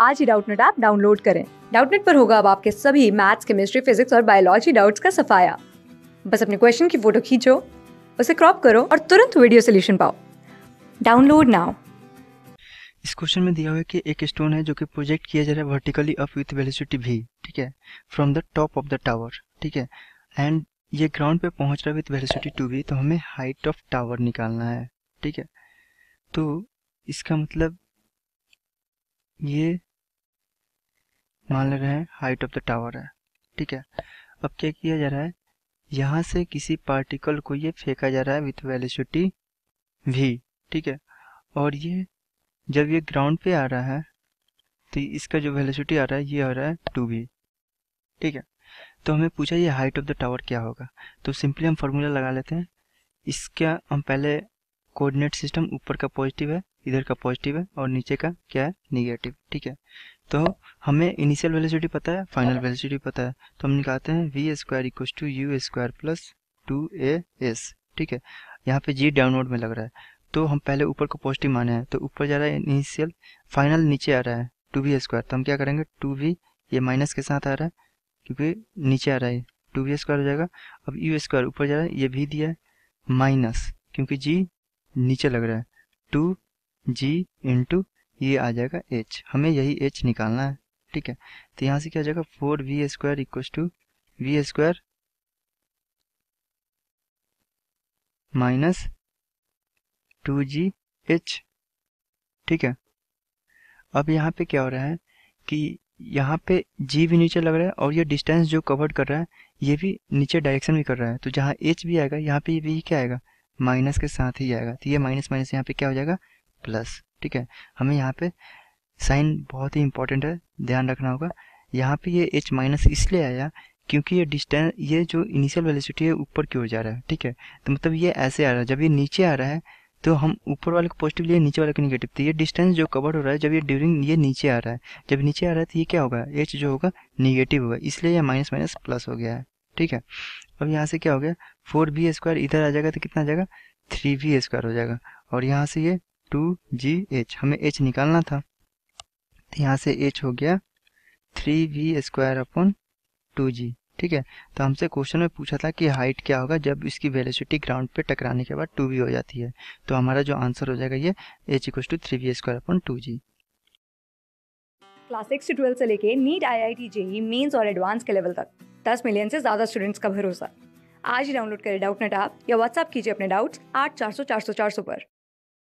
आज ही Doubtnut app download करें डाउटनेट पर होगा अब आपके सभी मैथ्स केमिस्ट्री फिजिक्स और बायोलॉजी डाउट्स का सफाया बस अपने क्वेश्चन की फोटो खींचो उसे क्रॉप करो और तुरंत वीडियो सोल्यूशन पाओ डाउनलोड नाउ इस क्वेश्चन में दिया हुआ है कि एक स्टोन है जो कि प्रोजेक्ट किया जा रहा है वर्टिकली अप विथ वेलोसिटी भी ठीक है from the top of the tower ठीक है एंड ये ग्राउंड पे पहुंच रहा है विथ वेलोसिटी टू भी तो हमें हाइट ऑफ टावर निकालना है ठीक है तो इसका मतलब ये मान ले रहे हैं हाइट ऑफ द टावर है ठीक है अब क्या किया जा रहा है यहाँ से किसी पार्टिकल को ये फेंका जा रहा है विथ वेलिसिटी वी ठीक है और ये जब ये ग्राउंड पे आ रहा है तो इसका जो वेलिसिटी आ रहा है ये आ रहा है टू भी ठीक है तो हमें पूछा ये हाइट ऑफ द टावर क्या होगा तो सिंपली हम फार्मूला लगा लेते हैं इसका हम पहले कोऑर्डिनेट सिस्टम ऊपर का पॉजिटिव है इधर का पॉजिटिव है और नीचे का क्या है निगेटिव ठीक है तो हमें इनिशियल वेलोसिटी पता है फाइनल हाँ। वेलोसिटी पता है तो हम निकालते हैं v square equal to u square plus two a s ठीक है यहाँ पे जी डाउनवर्ड में लग रहा है तो हम पहले ऊपर को पॉजिटिव माने हैं तो ऊपर जा रहा है इनिशियल फाइनल नीचे आ रहा है टू वी स्क्वायर तो हम क्या करेंगे टू वी ये माइनस के साथ आ रहा है क्योंकि नीचे आ रहा है टू वी स्क्वायर हो जाएगा अब यू स्क्वायर ऊपर जा रहा है ये भी दिया है माइनस क्योंकि जी नीचे लग रहा है टू जी इंटू ये आ जाएगा एच हमें यही एच निकालना है ठीक है तो यहाँ से क्या हो जाएगा four v square equal to v square minus two g h ठीक है अब यहाँ पे क्या हो रहा है कि यहाँ पे जी भी नीचे लग रहा है और ये डिस्टेंस जो कवर्ड कर रहा है ये भी नीचे डायरेक्शन भी कर रहा है तो जहाँ एच भी आएगा यहाँ पे भी क्या आएगा माइनस के साथ ही आएगा तो ये माइनस माइनस यहाँ पे क्या हो जाएगा प्लस ठीक है हमें यहाँ पे साइन बहुत ही इंपॉर्टेंट है ध्यान रखना होगा यहाँ पे ये एच माइनस इसलिए आया क्योंकि ये डिस्टेंस ये जो इनिशियल वेलोसिटी है ऊपर की ओर जा रहा है ठीक है तो मतलब ये ऐसे आ रहा है जब ये नीचे आ रहा है तो हम ऊपर वाले को पॉजिटिव लिए नीचे वाले को निगेटिव तो ये डिस्टेंस जो कवर हो रहा है जब ये ड्यूरिंग ये नीचे आ रहा है जब नीचे आ रहा है तो ये क्या होगा एच जो होगा निगेटिव होगा इसलिए यह माइनस माइनस प्लस हो गया है ठीक है अब यहाँ से क्या हो गया फोर बी स्क्वायर इधर आ जाएगा तो कितना आ जाएगा थ्री बी स्क्वायर हो जाएगा और यहाँ से ये टू जी एच हमें एच निकालना था तो यहाँ से एच हो गया three v square upon two g ठीक है तो हमसे क्वेश्चन में पूछा था कि हाइट क्या होगा जब इसकी वेलोसिटी ग्राउंड पे टकराने के बाद टू वी हो जाती है तो हमारा जो आंसर हो जाएगा ये h equal to three v square upon two g class six से ट्वेल्थ से लेके NEET I I T JEE mains और एडवांस के लेवल तक दस मिलियन से ज़्यादा स्टूडेंट्स का भरोसा आज ही डाउनलोड करें डाउट नेट आप या व्हाट्सअप कीजिए अपने डाउट्स आठ चार सौ चार सौ चार सौ पर